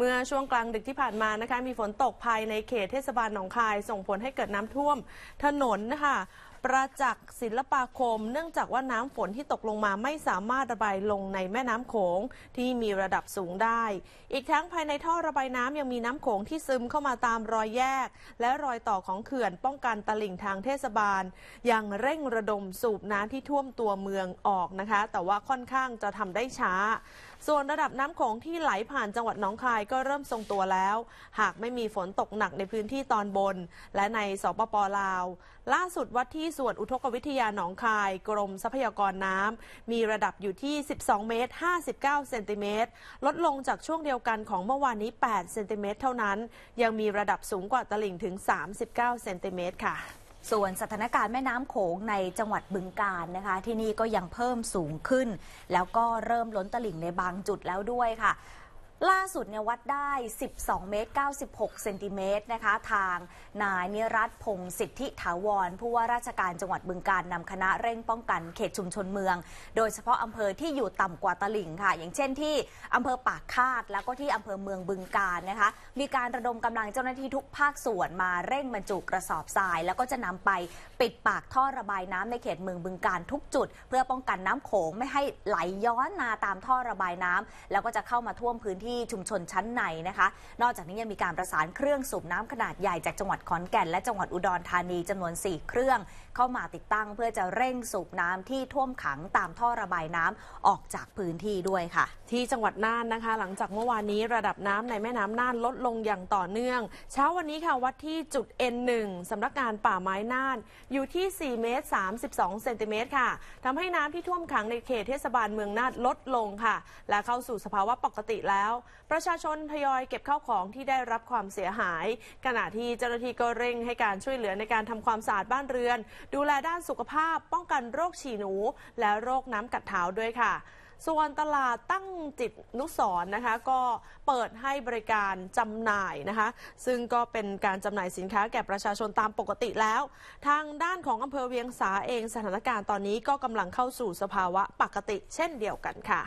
เมื่อช่วงกลางดึกที่ผ่านมานะคะมีฝนตกภายในเขตเทศบาลหนองคายส่งผลให้เกิดน้ำท่วมถนนนะคะประจักษ์ศิลปาคม เนื่องจากว่าน้ำฝนที่ตกลงมาไม่สามารถระบายลงในแม่น้ำโขงที่มีระดับสูงได้ อีกทั้งภายในท่อระบายน้ำยังมีน้ำโขงที่ซึมเข้ามาตามรอยแยก และรอยต่อของเขื่อนป้องกันตลิ่งทางเทศบาล ยังเร่งระดมสูบน้ำที่ท่วมตัวเมืองออกนะคะ แต่ว่าค่อนข้างจะทำได้ช้า ส่วนระดับน้ำโขงที่ไหลผ่านจังหวัดหนองคายก็เริ่มทรงตัวแล้ว หากไม่มีฝนตกหนักในพื้นที่ตอนบน และในสปปลาว ล่าสุดวัดที่ส่วนอุทกวิทยาหนองคายกรมทรัพยากรน้ำมีระดับอยู่ที่ 12 เมตร 59เซนติเมตรลดลงจากช่วงเดียวกันของเมื่อวานนี้8เซนติเมตรเท่านั้น ยังมีระดับสูงกว่าตลิ่งถึง 39 เซนติเมตรค่ะ ส่วนสถานการณ์แม่น้ำโขงในจังหวัดบึงกาฬนะคะ ที่นี่ก็ยังเพิ่มสูงขึ้นแล้วก็เริ่มล้นตลิ่งในบางจุดแล้วด้วยค่ะล่าสุดเนี่ยวัดได้ 12 เมตร 96 เซนติเมตรนะคะทางนายนิรัตพงศิทธิถาวรผู้ว่าราชการจังหวัดบึงการนำคณะเร่งป้องกันเขตชุมชนเมือง โดยเฉพาะอำเภอที่อยู่ต่ำกว่าตลิ่งค่ะ อย่างเช่นที่อำเภอปากคาด แล้วก็ที่อำเภอเมืองบึงการนะคะ มีการระดมกำลังเจ้าหน้าที่ทุกภาคส่วนมาเร่งบรรจุกระสอบทราย แล้วก็จะนำไปปิดปากท่อระบายน้ำในเขตเมืองบึงการทุกจุด เพื่อป้องกันน้ำโขงไม่ให้ไหลย้อนมาตามท่อระบายน้ำแล้วก็จะเข้ามาท่วมพื้นที่ที่ชุมชนชั้นในนะคะ นอกจากนี้ยังมีการประสานเครื่องสูบน้ำขนาดใหญ่จากจังหวัดขอนแก่น และจังหวัดอุดรธานีจำนวน4เครื่อง เข้ามาติดตั้ง เพื่อจะเร่งสูบน้ำที่ท่วมขังตามท่อระบายน้ำออกจากพื้นที่ด้วยค่ะ ที่จังหวัดน่านนะคะ หลังจากเมื่อวานนี้ระดับน้ำในแม่น้ำน่านลดลงอย่างต่อเนื่อง เช้าวันนี้ค่ะวัดที่จุด N1 สำนักงานป่าไม้น่าน อยู่ที่4เมตร32เซนติเมตรค่ะทำให้น้ำที่ท่วมขังในเขตเทศบาลเมืองน่านลดลงค่ะ และเข้าสู่สภาวะปกติแล้วประชาชนทยอยเก็บข้าวของที่ได้รับความเสียหาย ขณะที่เจ้าหน้าที่ก็เร่งให้การช่วยเหลือในการทำความสะอาดบ้านเรือน ดูแลด้านสุขภาพ ป้องกันโรคฉี่หนูและโรคน้ำกัดเท้าด้วยค่ะ ส่วนตลาดตั้งจิตนุสรนะคะ ก็เปิดให้บริการจำหน่ายนะคะ ซึ่งก็เป็นการจำหน่ายสินค้าแก่ประชาชนตามปกติแล้ว ทางด้านของอำเภอเวียงสาเอง สถานการณ์ตอนนี้ก็กำลังเข้าสู่สภาวะปกติ เช่นเดียวกันค่ะ